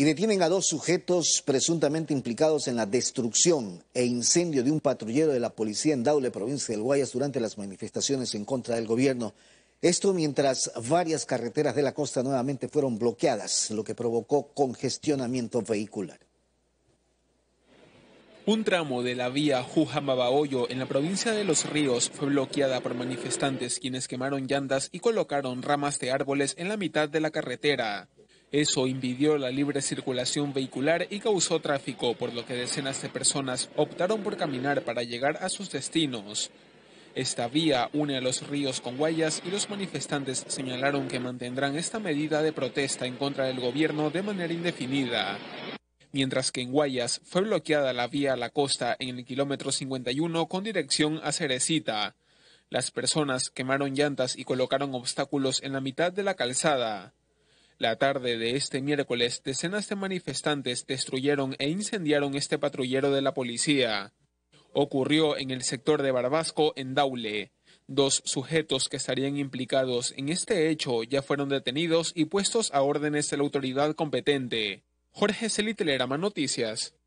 y detienen a dos sujetos presuntamente implicados en la destrucción e incendio de un patrullero de la policía en Daule, provincia del Guayas, durante las manifestaciones en contra del gobierno. Esto mientras varias carreteras de la costa nuevamente fueron bloqueadas, lo que provocó congestionamiento vehicular. Un tramo de la vía Mabahoyo en la provincia de Los Ríos fue bloqueada por manifestantes quienes quemaron llantas y colocaron ramas de árboles en la mitad de la carretera. Eso impidió la libre circulación vehicular y causó tráfico, por lo que decenas de personas optaron por caminar para llegar a sus destinos. Esta vía une a los ríos con Guayas y los manifestantes señalaron que mantendrán esta medida de protesta en contra del gobierno de manera indefinida. Mientras que en Guayas fue bloqueada la vía a la costa en el kilómetro 51 con dirección a Cerecita. Las personas quemaron llantas y colocaron obstáculos en la mitad de la calzada. La tarde de este miércoles, decenas de manifestantes destruyeron e incendiaron este patrullero de la policía. Ocurrió en el sector de Barbasco, en Daule. Dos sujetos que estarían implicados en este hecho ya fueron detenidos y puestos a órdenes de la autoridad competente. Jorge Ama Noticias.